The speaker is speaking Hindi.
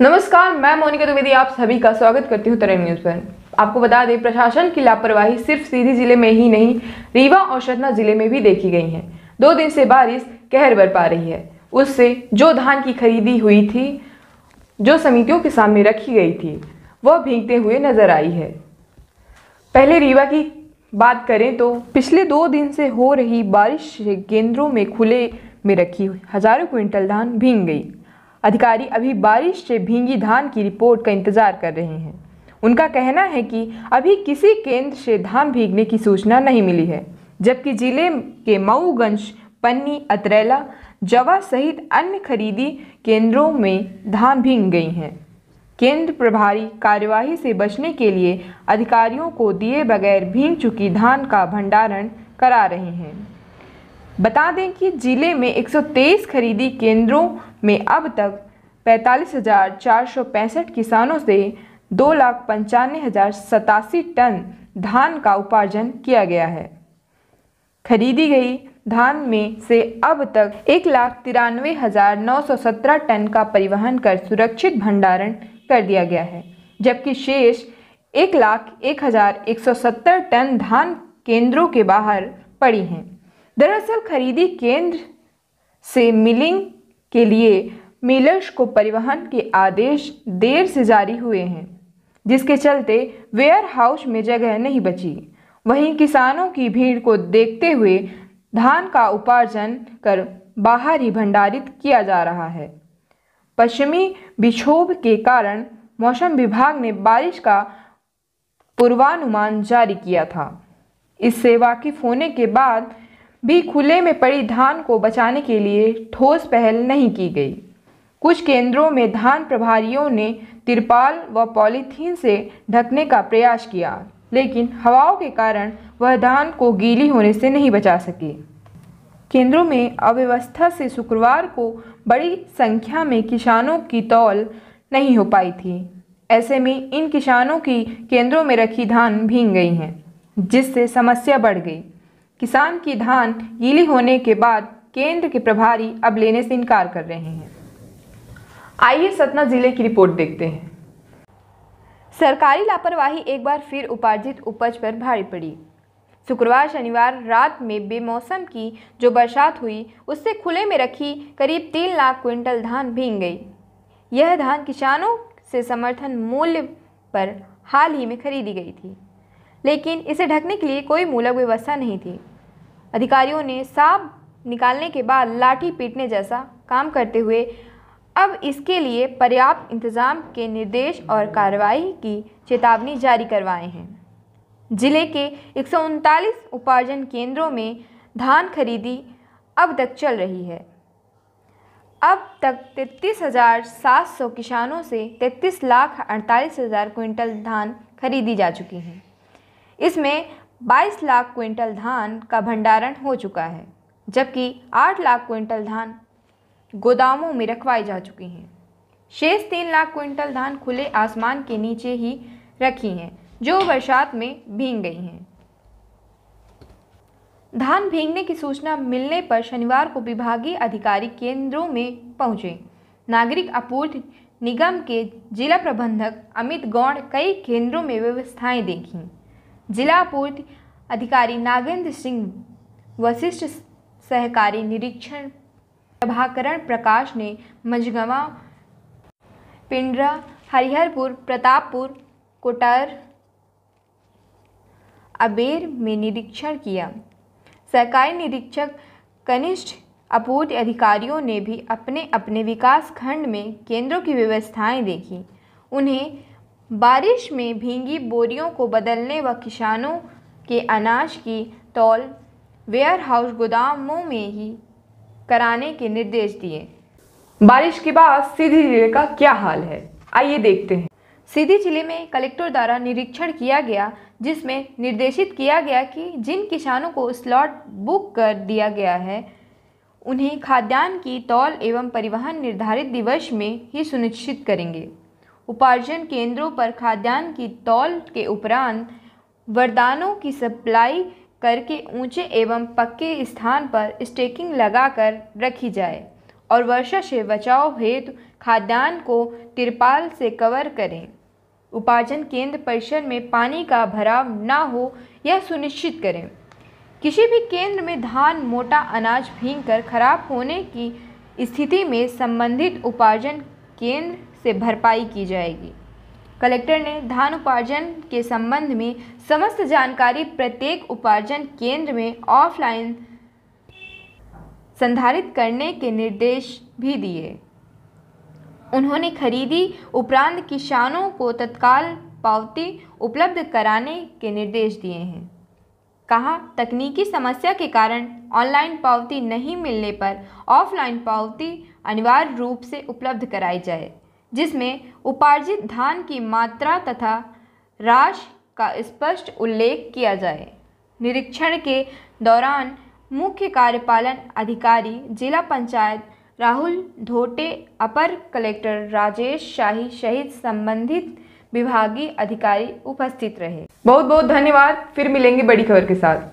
नमस्कार मैं मोनिका द्विवेदी आप सभी का स्वागत करती हूँ तरंग न्यूज पर आपको बता दें प्रशासन की लापरवाही सिर्फ सीधी जिले में ही नहीं रीवा और सतना जिले में भी देखी गई है दो दिन से बारिश कहर बरपा रही है उससे जो धान की खरीदी हुई थी जो समितियों के सामने रखी गई थी वह भीगते हुए नजर आई है पहले रीवा की बात करें तो पिछले दो दिन से हो रही बारिश से केंद्रों में खुले में रखी हजारों क्विंटल धान भींग गई अधिकारी अभी बारिश से भींगी धान की रिपोर्ट का इंतजार कर रहे हैं उनका कहना है कि अभी किसी केंद्र से धान भीगने की सूचना नहीं मिली है जबकि जिले के मऊगंज पन्नी अतरेला जवा सहित अन्य खरीदी केंद्रों में धान भींग गई हैं केंद्र प्रभारी कार्यवाही से बचने के लिए अधिकारियों को दिए बगैर भींग चुकी धान का भंडारण करा रहे हैं बता दें कि ज़िले में 123 खरीदी केंद्रों में अब तक पैंतालीस किसानों से दो लाख पंचानवे हज़ार सतासी टन धान का उपार्जन किया गया है खरीदी गई धान में से अब तक एक लाख तिरानवे हज़ार नौ सौ सत्रह टन का परिवहन कर सुरक्षित भंडारण कर दिया गया है जबकि शेष एक लाख एक हज़ार एक सौ सत्तर टन धान केंद्रों के बाहर पड़ी हैं दरअसल खरीदी केंद्र से मिलिंग के लिए मिलर्स को परिवहन के आदेश देर से जारी हुए हैं जिसके चलते वेयर हाउस में जगह नहीं बची वहीं किसानों की भीड़ को देखते हुए धान का उपार्जन कर बाहर ही भंडारित किया जा रहा है पश्चिमी विक्षोभ के कारण मौसम विभाग ने बारिश का पूर्वानुमान जारी किया था इससे वाकिफ होने के बाद भी खुले में पड़ी धान को बचाने के लिए ठोस पहल नहीं की गई कुछ केंद्रों में धान प्रभारियों ने तिरपाल व पॉलीथीन से ढकने का प्रयास किया लेकिन हवाओं के कारण वह धान को गीली होने से नहीं बचा सके केंद्रों में अव्यवस्था से शुक्रवार को बड़ी संख्या में किसानों की तौल नहीं हो पाई थी ऐसे में इन किसानों की केंद्रों में रखी धान भींग गई हैं जिससे समस्या बढ़ गई किसान की धान गीली होने के बाद केंद्र के प्रभारी अब लेने से इनकार कर रहे हैं आइए सतना जिले की रिपोर्ट देखते हैं सरकारी लापरवाही एक बार फिर उपार्जित उपज पर भारी पड़ी शुक्रवार शनिवार रात में बेमौसम की जो बरसात हुई उससे खुले में रखी करीब तीन लाख क्विंटल धान भींग गई यह धान किसानों से समर्थन मूल्य पर हाल ही में खरीदी गई थी लेकिन इसे ढकने के लिए कोई मूलक व्यवस्था नहीं थी अधिकारियों ने सांप निकालने के बाद लाठी पीटने जैसा काम करते हुए अब इसके लिए पर्याप्त इंतज़ाम के निर्देश और कार्रवाई की चेतावनी जारी करवाए हैं जिले के एक उपार्जन केंद्रों में धान खरीदी अब तक चल रही है अब तक तैतीस हज़ार सात सौ किसानों से तैतीस लाख अड़तालीस हज़ार क्विंटल धान खरीदी जा चुकी है इसमें 22 लाख क्विंटल धान का भंडारण हो चुका है जबकि 8 लाख क्विंटल धान गोदामों में रखवाई जा चुकी हैं शेष तीन लाख क्विंटल धान खुले आसमान के नीचे ही रखी हैं जो बरसात में भींग गई हैं धान भींगने की सूचना मिलने पर शनिवार को विभागीय अधिकारी केंद्रों में पहुंचे नागरिक आपूर्ति निगम के जिला प्रबंधक अमित गौड़ कई केंद्रों में व्यवस्थाएं देखीं जिला पूर्ति अधिकारी नागेंद्र सिंह वशिष्ठ सहकारी निरीक्षण प्रभाकरण प्रकाश ने मझगवा पिंडरा हरिहरपुर प्रतापपुर कोटार अबेर में निरीक्षण किया सहकारी निरीक्षक कनिष्ठ आपूर्ति अधिकारियों ने भी अपने अपने विकास खंड में केंद्रों की व्यवस्थाएं देखी उन्हें बारिश में भींगी बोरियों को बदलने व किसानों के अनाज की तौल वेयरहाउस गोदामों में ही कराने के निर्देश दिए बारिश के बाद सीधी जिले का क्या हाल है आइए देखते हैं सीधी जिले में कलेक्टर द्वारा निरीक्षण किया गया जिसमें निर्देशित किया गया कि जिन किसानों को स्लॉट बुक कर दिया गया है उन्हें खाद्यान्न की तौल एवं परिवहन निर्धारित दिवस में ही सुनिश्चित करेंगे उपार्जन केंद्रों पर खाद्यान्न की तौल के उपरांत वरदानों की सप्लाई करके ऊंचे एवं पक्के स्थान पर स्टेकिंग लगाकर रखी जाए और वर्षा से बचाव हेतु खाद्यान्न को तिरपाल से कवर करें उपार्जन केंद्र परिसर में पानी का भराव ना हो यह सुनिश्चित करें किसी भी केंद्र में धान मोटा अनाज भींग कर खराब होने की स्थिति में संबंधित उपार्जन केंद्र से भरपाई की जाएगी कलेक्टर ने धान उपार्जन के संबंध में समस्त जानकारी प्रत्येक उपार्जन केंद्र में ऑफलाइन संधारित करने के निर्देश भी दिए उन्होंने खरीदी उपरांत किसानों को तत्काल पावती उपलब्ध कराने के निर्देश दिए हैं कहा तकनीकी समस्या के कारण ऑनलाइन पावती नहीं मिलने पर ऑफलाइन पावती अनिवार्य रूप से उपलब्ध कराई जाए जिसमें उपार्जित धान की मात्रा तथा राश का स्पष्ट उल्लेख किया जाए निरीक्षण के दौरान मुख्य कार्यपालन अधिकारी जिला पंचायत राहुल धोटे अपर कलेक्टर राजेश शाही सहित संबंधित विभागीय अधिकारी उपस्थित रहे बहुत बहुत धन्यवाद फिर मिलेंगे बड़ी खबर के साथ